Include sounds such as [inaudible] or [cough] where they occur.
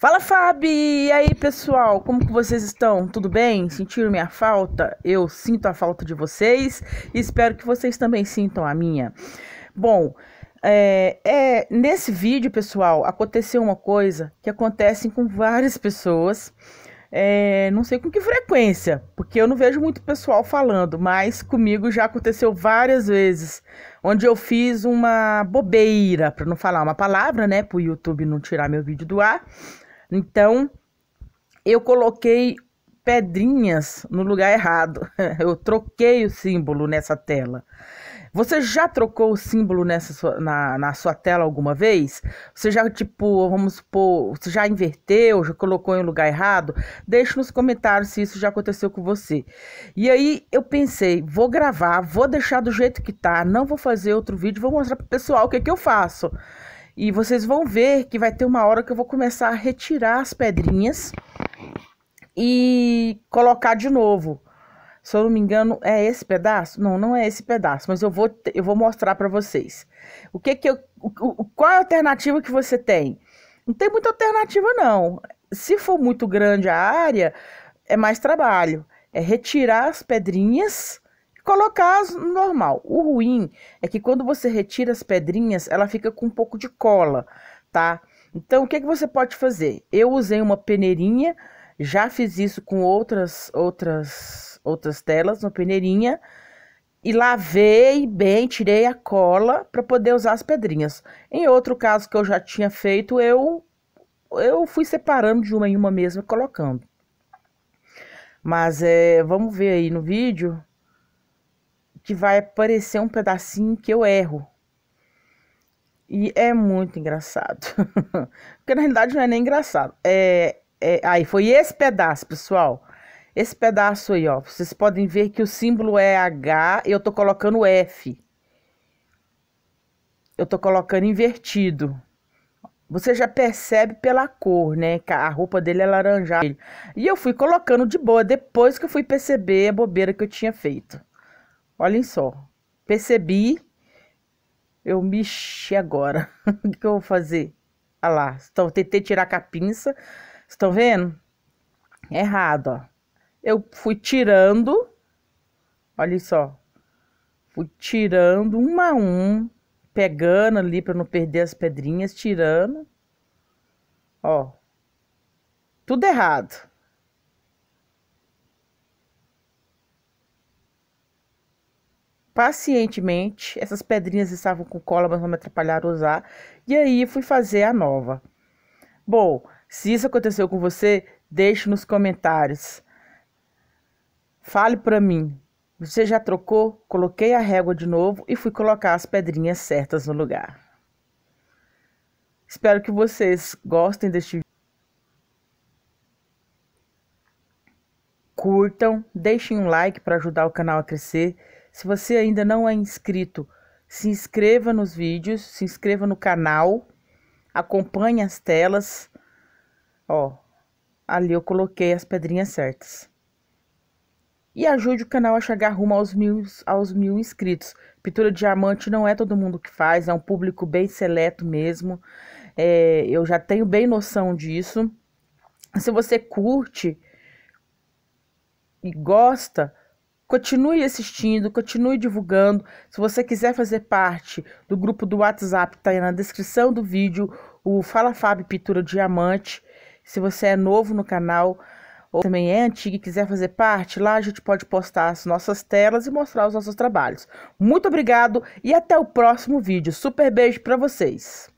Fala Fábio! E aí pessoal, como que vocês estão? Tudo bem? Sentiram minha falta? Eu sinto a falta de vocês e espero que vocês também sintam a minha. Bom, é, é, nesse vídeo, pessoal, aconteceu uma coisa que acontece com várias pessoas. É, não sei com que frequência, porque eu não vejo muito pessoal falando, mas comigo já aconteceu várias vezes, onde eu fiz uma bobeira, para não falar uma palavra, né, para o YouTube não tirar meu vídeo do ar então, eu coloquei pedrinhas no lugar errado. [laughs] Eu troquei o símbolo nessa tela. Você já trocou o símbolo nessa sua, na, na sua tela alguma vez? Você já, tipo, vamos supor, você já inverteu, já colocou em um lugar errado? Deixe nos comentários se isso já aconteceu com você. E aí eu pensei, vou gravar, vou deixar do jeito que tá, não vou fazer outro vídeo, vou mostrar pro pessoal o que, que eu faço. E vocês vão ver que vai ter uma hora que eu vou começar a retirar as pedrinhas e colocar de novo. Se eu não me engano, é esse pedaço? Não, não é esse pedaço, mas eu vou, eu vou mostrar para vocês. O que que eu, o, qual é a alternativa que você tem? Não tem muita alternativa não. Se for muito grande a área, é mais trabalho. É retirar as pedrinhas colocar normal. O ruim é que quando você retira as pedrinhas, ela fica com um pouco de cola, tá? Então, o que, é que você pode fazer? Eu usei uma peneirinha, já fiz isso com outras, outras, outras telas, uma peneirinha, e lavei bem, tirei a cola para poder usar as pedrinhas. Em outro caso que eu já tinha feito, eu, eu fui separando de uma em uma mesma e colocando. Mas é, vamos ver aí no vídeo que vai aparecer um pedacinho que eu erro. E é muito engraçado. [laughs] Porque na realidade não é nem engraçado. É, é, aí foi esse pedaço, pessoal. Esse pedaço aí, ó. Vocês podem ver que o símbolo é H e eu tô colocando F. Eu tô colocando invertido. Você já percebe pela cor, né? Que a roupa dele é laranjada. E eu fui colocando de boa depois que eu fui perceber a bobeira que eu tinha feito. Olhem só, percebi, eu mexi agora. [laughs] o que eu vou fazer? Olha ah lá, então, tentei tirar com a pinça, estão vendo? Errado, ó. Eu fui tirando, olha só, fui tirando uma a um, pegando ali para não perder as pedrinhas, tirando. Ó, tudo errado. pacientemente. Essas pedrinhas estavam com cola, mas não me atrapalharam usar. E aí fui fazer a nova. Bom, se isso aconteceu com você, deixe nos comentários. Fale para mim. Você já trocou? Coloquei a régua de novo e fui colocar as pedrinhas certas no lugar. Espero que vocês gostem deste vídeo. Curtam, deixem um like para ajudar o canal a crescer. Se você ainda não é inscrito, se inscreva nos vídeos, se inscreva no canal, acompanhe as telas. Ó, ali eu coloquei as pedrinhas certas. E ajude o canal a chegar rumo aos mil, aos mil inscritos. Pintura de diamante não é todo mundo que faz, é um público bem seleto mesmo. É, eu já tenho bem noção disso. Se você curte e gosta, Continue assistindo, continue divulgando. Se você quiser fazer parte do grupo do WhatsApp, está aí na descrição do vídeo, o Fala Fábio Pintura Diamante. Se você é novo no canal ou também é antigo e quiser fazer parte, lá a gente pode postar as nossas telas e mostrar os nossos trabalhos. Muito obrigado e até o próximo vídeo. Super beijo para vocês.